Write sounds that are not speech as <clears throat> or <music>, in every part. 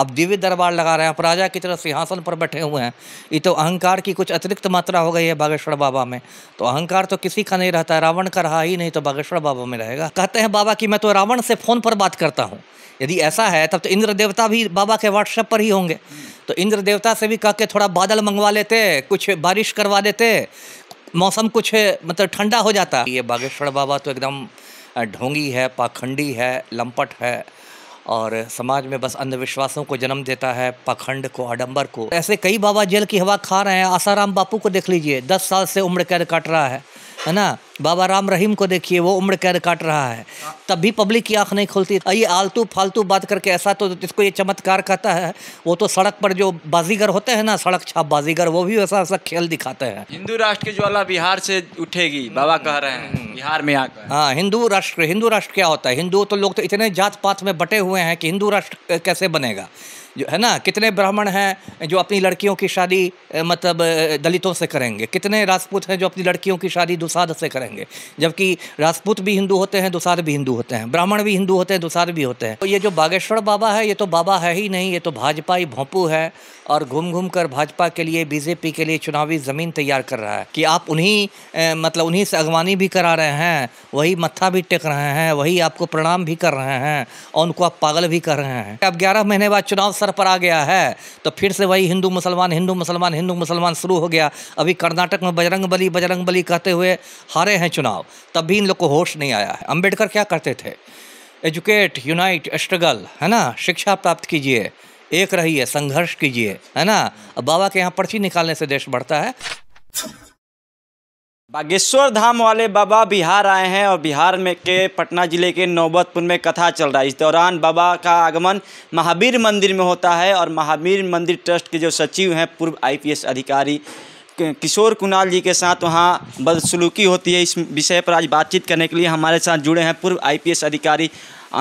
अब दिव्य दरबार लगा रहे हैं आप राजा की तरह सिंहासन पर बैठे हुए हैं ये तो अहंकार की कुछ अतिरिक्त मात्रा हो गई है बागेश्वर बाबा में तो अहंकार तो किसी का नहीं रहता है रावण का रहा ही नहीं तो बागेश्वर बाबा में रहेगा कहते हैं बाबा कि मैं तो रावण से फ़ोन पर बात करता हूँ यदि ऐसा है तब तो इंद्र देवता भी बाबा के व्हाट्सएप पर ही होंगे तो इंद्र देवता से भी कह के थोड़ा बादल मंगवा लेते कुछ बारिश करवा देते मौसम कुछ मतलब ठंडा हो जाता ये बागेश्वर बाबा तो एकदम ढोंगी है पाखंडी है लंपट है और समाज में बस अंधविश्वासों को जन्म देता है पखंड को आडम्बर को ऐसे कई बाबा जेल की हवा खा रहे हैं आसाराम बापू को देख लीजिए दस साल से उम्र कैद काट रहा है है ना बाबा राम रहीम को देखिए वो उम्र कैद काट रहा है तब भी पब्लिक की आंख नहीं खुलती ये आलतू फालतू बात करके ऐसा तो जिसको ये चमत्कार कहता है वो तो सड़क पर जो बाजीगर होते हैं ना सड़क छाप बाजीगर वो भी वैसा ऐसा खेल दिखाते हैं हिंदू राष्ट्र की ज्वाला बिहार से उठेगी बाबा कह रहे हैं बिहार में आकर हाँ हिंदू राष्ट्र हिंदू राष्ट्र क्या होता है हिंदू तो लोग तो इतने जात पात में बटे हुए हैं कि हिंदू राष्ट्र कैसे बनेगा जो है ना कितने ब्राह्मण हैं जो अपनी लड़कियों की शादी मतलब दलितों से करेंगे कितने राजपूत हैं जो अपनी लड़कियों की शादी दुसाध से करेंगे जबकि राजपूत भी हिंदू होते हैं दुसाध भी हिंदू होते हैं ब्राह्मण भी हिंदू होते हैं दुसाध भी होते हैं तो ये जो बागेश्वर बाबा है ये तो बाबा है ही नहीं ये तो भाजपा ही भोंपू है और घूम घूम कर भाजपा के लिए बीजेपी के लिए चुनावी ज़मीन तैयार कर रहा है कि आप उन्हीं मतलब उन्हीं से अगवानी भी करा रहे हैं वही मत्था भी टेक रहे हैं वही आपको प्रणाम भी कर रहे हैं और उनको आप पागल भी कर रहे हैं अब ग्यारह महीने बाद चुनाव सर पर आ गया है तो फिर से वही हिंदू मुसलमान हिंदू मुसलमान हिंदू मुसलमान शुरू हो गया अभी कर्नाटक में बजरंग बली बजरंग बली कहते हुए हारे हैं चुनाव तब भी इन लोग को होश नहीं आया है अम्बेडकर क्या करते थे एजुकेट यूनाइट स्ट्रगल है ना शिक्षा प्राप्त कीजिए एक रहिए संघर्ष कीजिए है ना बाबा के यहाँ पर्ची निकालने से देश बढ़ता है बागेश्वर धाम वाले बाबा बिहार आए हैं और बिहार में के पटना जिले के नौबतपुर में कथा चल रहा है इस दौरान बाबा का आगमन महावीर मंदिर में होता है और महावीर मंदिर ट्रस्ट के जो सचिव हैं पूर्व आईपीएस अधिकारी किशोर कुणाल जी के साथ वहाँ बदसलूकी होती है इस विषय पर आज बातचीत करने के लिए हमारे साथ जुड़े हैं पूर्व आईपीएस अधिकारी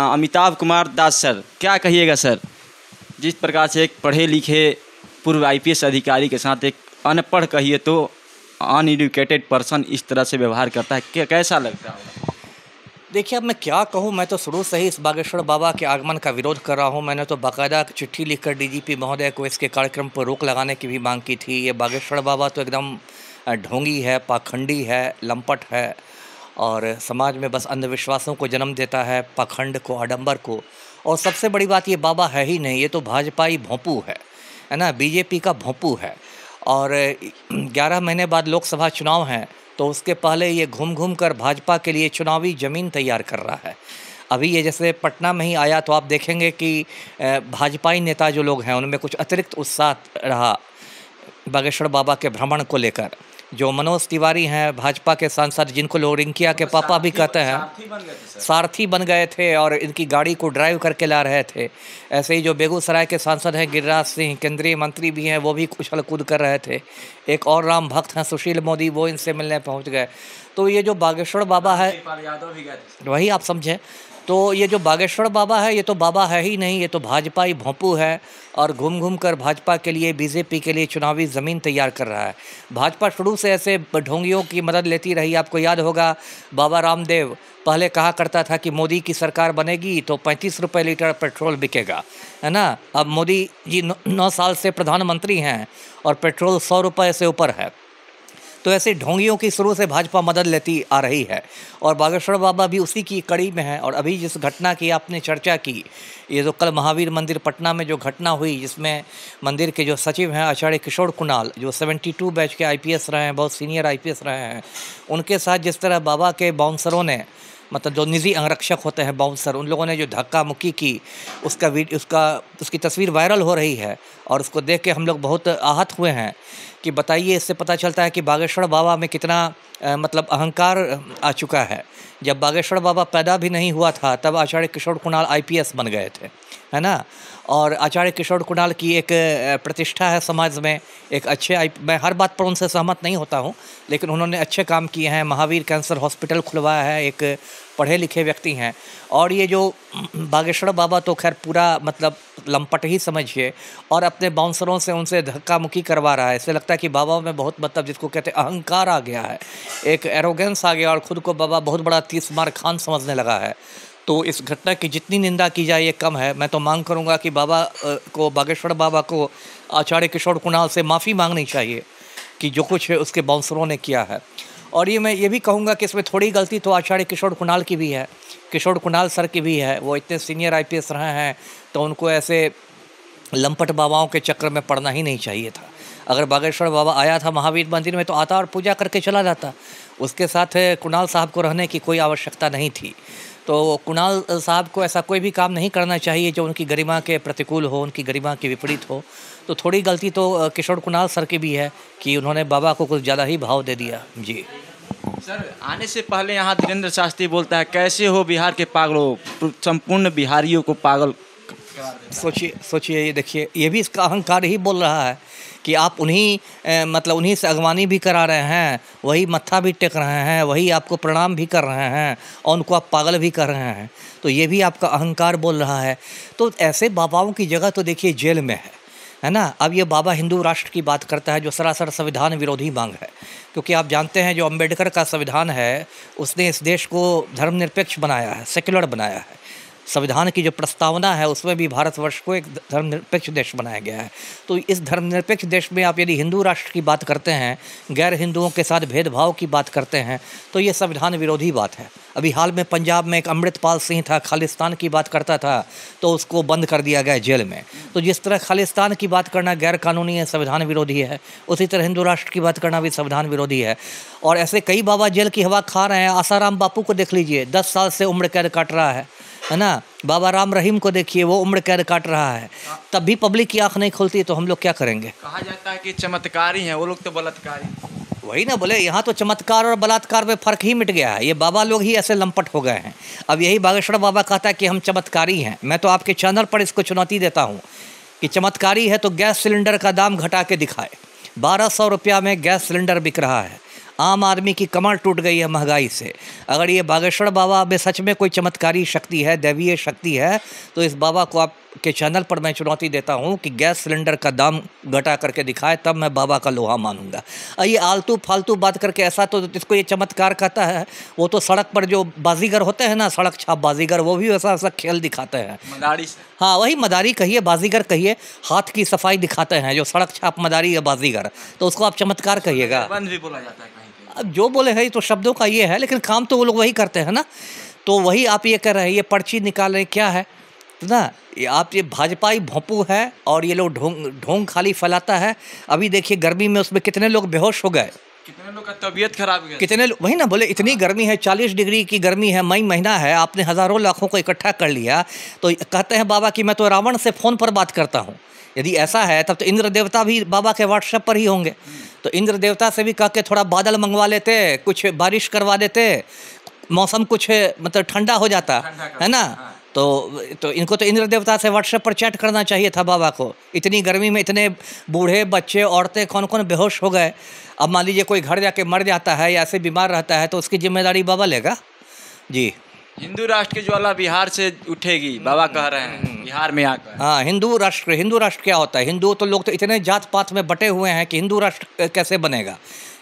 अमिताभ कुमार दास सर क्या कहिएगा सर जिस प्रकार से एक पढ़े लिखे पूर्व आईपीएस अधिकारी के साथ एक अनपढ़ कहिए तो अनएडुकेटेड पर्सन इस तरह से व्यवहार करता है कैसा लगता है देखिए अब मैं क्या कहूँ मैं तो शुरू से ही इस बागेश्वर बाबा के आगमन का विरोध कर रहा हूँ मैंने तो बाकायदा चिट्ठी लिखकर डीजीपी महोदय को इसके कार्यक्रम पर रोक लगाने की भी मांग की थी ये बागेश्वर बाबा तो एकदम ढोंगी है पाखंडी है लंपट है और समाज में बस अंधविश्वासों को जन्म देता है पाखंड को आडंबर को और सबसे बड़ी बात ये बाबा है ही नहीं ये तो भाजपा ही भोंपू है है ना बीजेपी का भोंपू है और 11 <clears throat> महीने बाद लोकसभा चुनाव हैं तो उसके पहले ये घूम घूम कर भाजपा के लिए चुनावी ज़मीन तैयार कर रहा है अभी ये जैसे पटना में ही आया तो आप देखेंगे कि भाजपाई नेता जो लोग हैं उनमें कुछ अतिरिक्त उत्साह रहा बागेश्वर बाबा के भ्रमण को लेकर जो मनोज तिवारी हैं भाजपा के सांसद जिनको लोग रिंकिया के तो पापा भी कहते हैं सारथी बन गए थे और इनकी गाड़ी को ड्राइव करके ला रहे थे ऐसे ही जो बेगूसराय के सांसद हैं गिरिराज सिंह केंद्रीय मंत्री भी हैं वो भी कुशल कूद कर रहे थे एक और राम भक्त हैं सुशील मोदी वो इनसे मिलने पहुँच गए तो ये जो बागेश्वर बाबा है वही आप समझें तो ये जो बागेश्वर बाबा है ये तो बाबा है ही नहीं ये तो भाजपा ही भोंपू है और घूम घूम कर भाजपा के लिए बीजेपी के लिए चुनावी ज़मीन तैयार कर रहा है भाजपा शुरू से ऐसे ढोंगियों की मदद लेती रही आपको याद होगा बाबा रामदेव पहले कहा करता था कि मोदी की सरकार बनेगी तो पैंतीस रुपये लीटर पेट्रोल बिकेगा है ना अब मोदी जी नौ, साल से प्रधानमंत्री हैं और पेट्रोल सौ रुपये से ऊपर है तो ऐसे ढोंगियों की शुरू से भाजपा मदद लेती आ रही है और बागेश्वर बाबा भी उसी की कड़ी में है और अभी जिस घटना की आपने चर्चा की ये जो कल महावीर मंदिर पटना में जो घटना हुई जिसमें मंदिर के जो सचिव हैं आचार्य किशोर कुणाल जो 72 बैच के आईपीएस रहे हैं बहुत सीनियर आईपीएस रहे हैं उनके साथ जिस तरह बाबा के बाउंसरों ने मतलब जो निजी अंगरक्षक होते हैं बाउंसर उन लोगों ने जो धक्का मुक्की की उसका वीडियो उसका उसकी तस्वीर वायरल हो रही है और उसको देख के हम लोग बहुत आहत हुए हैं कि बताइए इससे पता चलता है कि बागेश्वर बाबा में कितना आ, मतलब अहंकार आ चुका है जब बागेश्वर बाबा पैदा भी नहीं हुआ था तब आचार्य किशोर कुणाल आई बन गए थे है ना और आचार्य किशोर कुणाल की एक प्रतिष्ठा है समाज में एक अच्छे आई मैं हर बात पर उनसे सहमत नहीं होता हूँ लेकिन उन्होंने अच्छे काम किए हैं महावीर कैंसर हॉस्पिटल खुलवाया है एक पढ़े लिखे व्यक्ति हैं और ये जो बागेश्वर बाबा तो खैर पूरा मतलब लंपट ही समझिए और अपने बाउंसरों से उनसे धक्का मुक्की करवा रहा है इससे लगता है कि बाबा में बहुत मतलब जिसको कहते हैं अहंकार आ गया है एक एरोगेंस आ गया और ख़ुद को बाबा बहुत बड़ा तीस मार खान समझने लगा है तो इस घटना की जितनी निंदा की जाए ये कम है मैं तो मांग करूँगा कि बाबा को बागेश्वर बाबा को आचार्य किशोर कुणाल से माफ़ी मांगनी चाहिए कि जो कुछ उसके बाउंसरों ने किया है और ये मैं ये भी कहूँगा कि इसमें थोड़ी गलती तो आचार्य किशोर कुणाल की भी है किशोर कुणाल सर की भी है वो इतने सीनियर आई रहे हैं तो उनको ऐसे लंपट बाबाओं के चक्र में पड़ना ही नहीं चाहिए था अगर बागेश्वर बाबा आया था महावीर मंदिर में तो आता और पूजा करके चला जाता उसके साथ कुणाल साहब को रहने की कोई आवश्यकता नहीं थी तो कुणाल साहब को ऐसा कोई भी काम नहीं करना चाहिए जो उनकी गरिमा के प्रतिकूल हो उनकी गरिमा के विपरीत हो तो थोड़ी गलती तो किशोर कुणाल सर की भी है कि उन्होंने बाबा को कुछ ज़्यादा ही भाव दे दिया जी सर आने से पहले यहाँ धीरेन्द्र शास्त्री बोलता है कैसे हो बिहार के पागलों संपूर्ण बिहारियों को पागल सोचिए सोचिए ये देखिए ये भी इसका अहंकार ही बोल रहा है कि आप उन्हीं मतलब उन्हीं से अगवानी भी करा रहे हैं वही मत्था भी टेक रहे हैं वही आपको प्रणाम भी कर रहे हैं और उनको आप पागल भी कर रहे हैं तो ये भी आपका अहंकार बोल रहा है तो ऐसे बाबाओं की जगह तो देखिए जेल में है है ना अब ये बाबा हिंदू राष्ट्र की बात करता है जो सरासर संविधान विरोधी मांग है क्योंकि आप जानते हैं जो अंबेडकर का संविधान है उसने इस देश को धर्मनिरपेक्ष बनाया है सेक्युलर बनाया है संविधान की जो प्रस्तावना है उसमें भी भारतवर्ष को एक धर्मनिरपेक्ष देश बनाया गया है तो इस धर्मनिरपेक्ष देश में आप यदि हिंदू राष्ट्र की बात करते हैं गैर हिंदुओं के साथ भेदभाव की बात करते हैं तो ये संविधान विरोधी बात है अभी हाल में पंजाब में एक अमृतपाल सिंह था खालिस्तान की बात करता था तो उसको बंद कर दिया गया जेल में तो जिस तरह खालिस्तान की बात करना गैर कानूनी है संविधान विरोधी है उसी तरह हिंदू राष्ट्र की बात करना भी संविधान विरोधी है और ऐसे कई बाबा जेल की हवा खा रहे हैं आसाराम बापू को देख लीजिए दस साल से उम्र कैद काट रहा है है ना बाबा राम रहीम को देखिए वो उम्र कैद काट रहा है तब भी पब्लिक की आंख नहीं खुलती तो हम लोग क्या करेंगे कहा जाता है कि चमत्कारी हैं वो लोग तो बलात्कारी वही ना बोले यहाँ तो चमत्कार और बलात्कार में फ़र्क ही मिट गया है ये बाबा लोग ही ऐसे लंपट हो गए हैं अब यही बागेश्वर बाबा कहता है कि हम चमत्कारी हैं मैं तो आपके चैनल पर इसको चुनौती देता हूँ कि चमत्कारी है तो गैस सिलेंडर का दाम घटा के दिखाए बारह सौ रुपया में गैस सिलेंडर बिक रहा है आम आदमी की कमर टूट गई है महंगाई से अगर ये बागेश्वर बाबा में सच में कोई चमत्कारी शक्ति है दैवीय शक्ति है तो इस बाबा को आप के चैनल पर मैं चुनौती देता हूँ कि गैस सिलेंडर का दाम घटा करके दिखाए तब मैं बाबा का लोहा मानूंगा ये आलतू फालतू बात करके ऐसा तो जिसको ये चमत्कार कहता है वो तो सड़क पर जो बाजीगर होते हैं ना सड़क छाप बाजीगर वो भी वैसा ऐसा खेल दिखाते हैं मदारी हाँ वही मदारी कहिए बाजीगर कहिए हाथ की सफाई दिखाते हैं जो सड़क छाप मदारी या बाजीगर तो उसको आप चमत्कार कहिएगा भी बोला जाता है अब जो बोले भाई तो शब्दों का ये है लेकिन काम तो वो लोग वही करते हैं ना तो वही आप ये कर रहे हैं ये पर्ची निकाल रहे क्या है तो ना ये आप ये भाजपा ही भोंपू है और ये लोग ढोंग ढोंग खाली फैलाता है अभी देखिए गर्मी में उसमें कितने लोग बेहोश हो गए कितने लोग का तबीयत खराब है कितने वही ना बोले इतनी हाँ। गर्मी है चालीस डिग्री की गर्मी है मई महीना है आपने हज़ारों लाखों को इकट्ठा कर लिया तो कहते हैं बाबा कि मैं तो रावण से फ़ोन पर बात करता हूँ यदि ऐसा है तब तो इंद्र देवता भी बाबा के व्हाट्सएप पर ही होंगे तो इंद्र देवता से भी कह के थोड़ा बादल मंगवा लेते कुछ बारिश करवा देते मौसम कुछ मतलब ठंडा हो जाता है ना हाँ। तो तो इनको तो इंद्र देवता से व्हाट्सएप पर चैट करना चाहिए था बाबा को इतनी गर्मी में इतने बूढ़े बच्चे औरतें कौन कौन बेहोश हो गए अब मान लीजिए कोई घर जाके मर जाता है या ऐसे बीमार रहता है तो उसकी जिम्मेदारी बाबा लेगा जी हिंदू राष्ट्र की ज्वाला बिहार से उठेगी बाबा कह रहे हैं हम्म। बिहार में आकर हाँ हिंदू राष्ट्र हिंदू राष्ट्र क्या होता है हिंदू तो लोग तो इतने जात पात में बटे हुए हैं कि हिंदू राष्ट्र कैसे बनेगा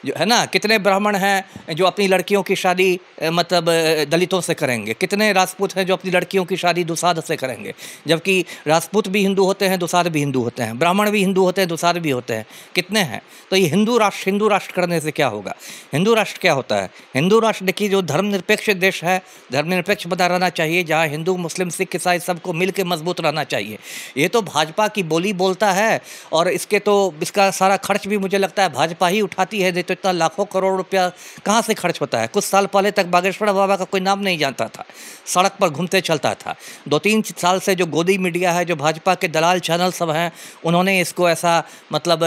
जो है ना कितने ब्राह्मण हैं जो अपनी लड़कियों की शादी मतलब दलितों से करेंगे कितने राजपूत हैं जो अपनी लड़कियों की शादी दुसाध से करेंगे जबकि राजपूत भी हिंदू होते हैं दुसाध भी हिंदू होते हैं ब्राह्मण भी हिंदू होते हैं दुसाध भी होते हैं कितने हैं तो ये हिंदू राष्ट्र हिंदू राष्ट्र करने से क्या होगा हिंदू राष्ट्र क्या होता है हिंदू राष्ट्र देखिए जो धर्मनिरपेक्ष देश है धर्मनिरपेक्ष बना रहना चाहिए जहाँ हिंदू मुस्लिम सिख ईसाई सबको मिल के मजबूत रहना चाहिए ये तो भाजपा की बोली बोलता है और इसके तो इसका सारा खर्च भी मुझे लगता है भाजपा ही उठाती है तो इतना लाखों करोड़ रुपया कहाँ से खर्च होता है कुछ साल पहले तक बागेश्वर बाबा का कोई नाम नहीं जानता था सड़क पर घूमते चलता था दो तीन साल से जो गोदी मीडिया है जो भाजपा के दलाल चैनल सब हैं उन्होंने इसको ऐसा मतलब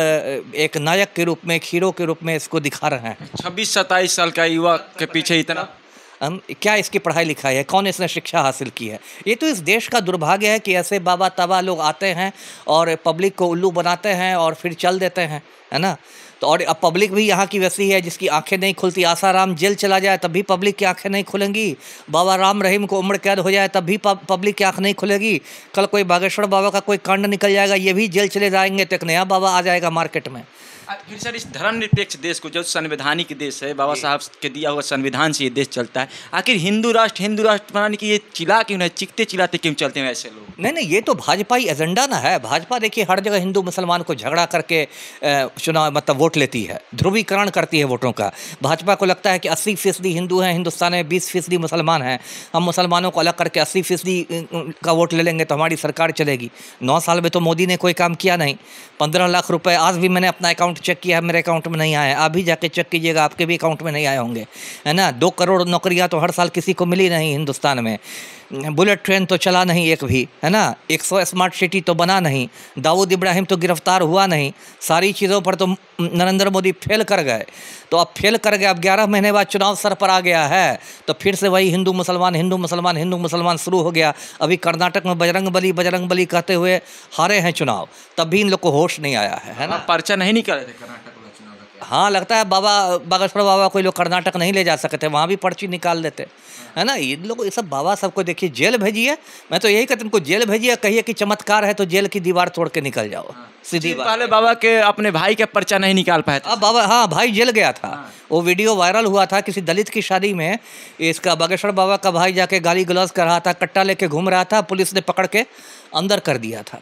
एक नायक के रूप में हीरो के रूप में इसको दिखा रहे हैं छब्बीस सत्ताईस साल का युवा के पीछे इतना हम क्या इसकी पढ़ाई लिखाई है कौन इसने शिक्षा हासिल की है ये तो इस देश का दुर्भाग्य है कि ऐसे बाबा तबा लोग आते हैं और पब्लिक को उल्लू बनाते हैं और फिर चल देते हैं है ना तो और अब पब्लिक भी यहाँ की वैसी है जिसकी आंखें नहीं खुलती आसाराम जेल चला जाए तब भी पब्लिक की आंखें नहीं खुलेंगी बाबा राम रहीम को उम्र कैद हो जाए तब भी पब्लिक की आंख नहीं खुलेगी कल कोई बागेश्वर बाबा का कोई कांड निकल जाएगा ये भी जेल चले जाएंगे तो एक नया बाबा आ जाएगा मार्केट में फिर सर इस धर्मनिरपेक्ष देश को जो संवैधानिक देश है बाबा साहब के दिया हुआ संविधान से ये देश चलता है आखिर हिंदू राष्ट्र हिंदू राष्ट्र बनाने की ये चिला क्यों है चिखते चिलाते क्यों चलते हैं ऐसे लोग नहीं नहीं ये तो भाजपा ही एजेंडा ना है भाजपा देखिए हर जगह हिंदू मुसलमान को झगड़ा करके चुनाव मतलब वोट लेती है ध्रुवीकरण करती है वोटों का भाजपा को लगता है कि अस्सी फीसदी हिंदू हैं हिंदुस्तान में बीस फीसदी मुसलमान हैं हम मुसलमानों को अलग करके अस्सी फीसदी का वोट ले लेंगे तो हमारी सरकार चलेगी नौ साल में तो मोदी ने कोई काम किया नहीं पंद्रह लाख रुपये आज भी मैंने अपना अकाउंट अकाउंट चेक किया मेरे अकाउंट में नहीं आए अभी जाके चेक कीजिएगा आपके भी अकाउंट में नहीं आए होंगे है ना दो करोड़ नौकरियाँ तो हर साल किसी को मिली नहीं हिंदुस्तान में बुलेट ट्रेन तो चला नहीं एक भी है ना 100 स्मार्ट सिटी तो बना नहीं दाऊद इब्राहिम तो गिरफ्तार हुआ नहीं सारी चीज़ों पर तो नरेंद्र मोदी फेल कर गए तो अब फेल कर गए अब ग्यारह महीने बाद चुनाव सर पर आ गया है तो फिर से वही हिंदू मुसलमान हिंदू मुसलमान हिंदू मुसलमान शुरू हो गया अभी कर्नाटक में बजरंग बली बजरंग बली कहते हुए हारे हैं चुनाव तब भी इन लोग को होश नहीं आया है है ना हाँ, पर्चा नहीं निकल थे कर्नाटक हाँ लगता है बाबा बागेश्वर बाबा कोई लोग कर्नाटक नहीं ले जा सकते वहाँ भी पर्ची निकाल देते है ना इन लोग ये सब बाबा सबको देखिए जेल भेजिए मैं तो यही कहते उनको जेल भेजिए कहिए कि चमत्कार है तो जेल की दीवार तोड़ के निकल जाओ हाँ। सीधी पहले बाबा के अपने भाई का पर्चा नहीं निकाल पाए अब बाबा हाँ भाई जेल गया था हाँ। वो वीडियो वायरल हुआ था किसी दलित की शादी में इसका बागेश्वर बाबा का भाई जाके गाली गलौज कर रहा था कट्टा लेके घूम रहा था पुलिस ने पकड़ के अंदर कर दिया था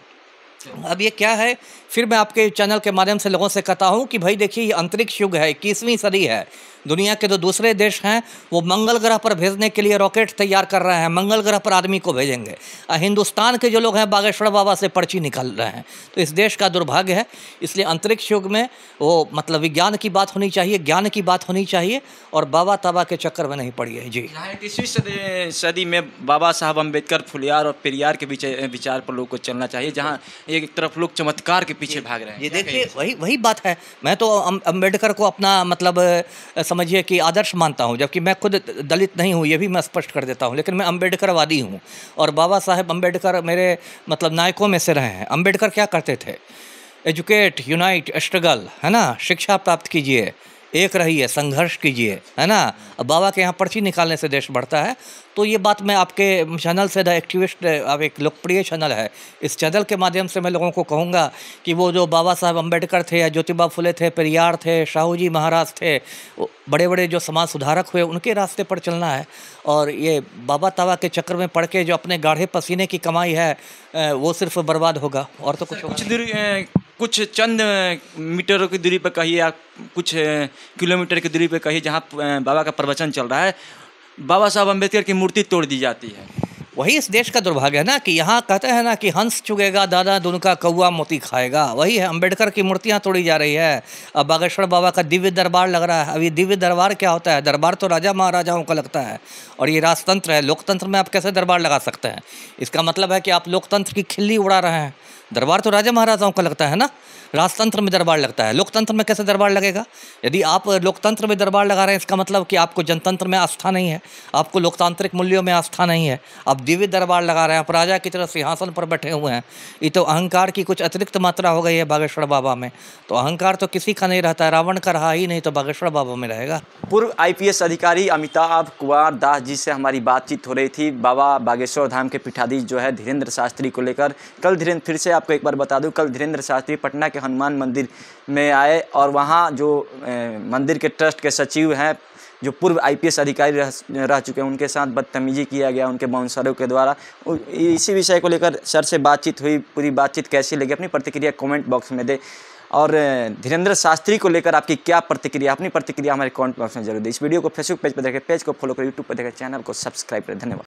अब ये क्या है फिर मैं आपके चैनल के माध्यम से लोगों से कहता हूँ कि भाई देखिए ये अंतरिक्ष युग है इक्कीसवीं सदी है दुनिया के जो दूसरे देश हैं वो मंगल ग्रह पर भेजने के लिए रॉकेट तैयार कर रहे हैं मंगल ग्रह पर आदमी को भेजेंगे और हिंदुस्तान के जो लोग हैं बागेश्वर बाबा से पर्ची निकाल रहे हैं तो इस देश का दुर्भाग्य है इसलिए अंतरिक्ष युग में वो मतलब विज्ञान की बात होनी चाहिए ज्ञान की बात होनी चाहिए और बाबा ताबा के चक्कर में नहीं पड़ी है जी इक्कीसवीं सदी में बाबा साहब अम्बेडकर फुलियार और पेरियार के विचार पर लोग को चलना चाहिए जहाँ एक तरफ लोग चमत्कार के पीछे भाग रहे हैं ये देखिए वही वही बात है मैं तो अम्बेडकर अं, को अपना मतलब समझिए कि आदर्श मानता हूँ जबकि मैं खुद दलित नहीं हूँ ये भी मैं स्पष्ट कर देता हूँ लेकिन मैं अम्बेडकरवादी हूँ और बाबा साहेब अम्बेडकर मेरे मतलब नायकों में से रहे हैं अम्बेडकर क्या करते थे एजुकेट यूनाइट स्ट्रगल है ना शिक्षा प्राप्त कीजिए एक रहिए संघर्ष कीजिए है ना बाबा के यहाँ पर्ची निकालने से देश बढ़ता है तो ये बात मैं आपके चैनल से द एक्टिविस्ट अब एक लोकप्रिय चैनल है इस चैनल के माध्यम से मैं लोगों को कहूँगा कि वो जो बाबा साहब अम्बेडकर थे या ज्योतिबा फुले थे पेरियार थे शाहू जी महाराज थे बड़े बड़े जो समाज सुधारक हुए उनके रास्ते पर चलना है और ये बाबा तावा के चक्कर में पड़ के जो अपने गाढ़े पसीने की कमाई है वो सिर्फ बर्बाद होगा और तो कुछ कुछ दूरी कुछ चंद मीटरों की दूरी पर कहिए या कुछ किलोमीटर की दूरी पर कहिए जहाँ बाबा का प्रवचन चल रहा है बाबा साहब अम्बेडकर की मूर्ति तोड़ दी जाती है वही इस देश का दुर्भाग्य है ना कि यहाँ कहते हैं ना कि हंस चुगेगा दादा दुन का कौआ मोती खाएगा वही है अम्बेडकर की मूर्तियाँ तोड़ी जा रही है अब बागेश्वर बाबा का दिव्य दरबार लग रहा है अभी दिव्य दरबार क्या होता है दरबार तो राजा महाराजाओं का लगता है और ये राजतंत्र है लोकतंत्र में आप कैसे दरबार लगा सकते हैं इसका मतलब है कि आप लोकतंत्र की खिल्ली उड़ा रहे हैं दरबार तो राजा महाराजाओं का लगता है ना राजतंत्र में दरबार लगता है लोकतंत्र में कैसे दरबार लगेगा यदि आप लोकतंत्र में दरबार लगा रहे हैं इसका मतलब कि आपको जनतंत्र में आस्था नहीं है आपको लोकतांत्रिक मूल्यों में आस्था नहीं है आप दिव्य दरबार लगा रहे हैं आप राजा की तरह सिंहासन पर बैठे हुए हैं ये तो अहंकार की कुछ अतिरिक्त मात्रा हो गई है बागेश्वर बाबा में तो अहंकार तो किसी का नहीं रहता है रावण का रहा ही नहीं तो बागेश्वर बाबा में रहेगा पूर्व आई अधिकारी अमिताभ कुमार दास जी से हमारी बातचीत हो रही थी बाबा बागेश्वर धाम के पीठाधीश जो है धीरेन्द्र शास्त्री को लेकर कल धीरेन्द्र फिर से आपको एक बार बता दूं कल धीरेन्द्र शास्त्री पटना के हनुमान मंदिर में आए और वहाँ जो मंदिर के ट्रस्ट के सचिव हैं जो पूर्व आईपीएस अधिकारी रह, रह चुके हैं उनके साथ बदतमीजी किया गया उनके बाउंसरों के द्वारा इसी विषय को लेकर सर से बातचीत हुई पूरी बातचीत कैसी लगी अपनी प्रतिक्रिया कमेंट बॉक्स में दे और धीरेन्द्र शास्त्री को लेकर आपकी क्या प्रतिक्रिया अपनी प्रतिक्रिया हमारे कमेंट बॉक्स में जरूर दी इस वीडियो को फेसबुक पेज पर देखें पेज को फॉलो करें यूट्यूब पर देखें चैनल को सब्सक्राइब करें धन्यवाद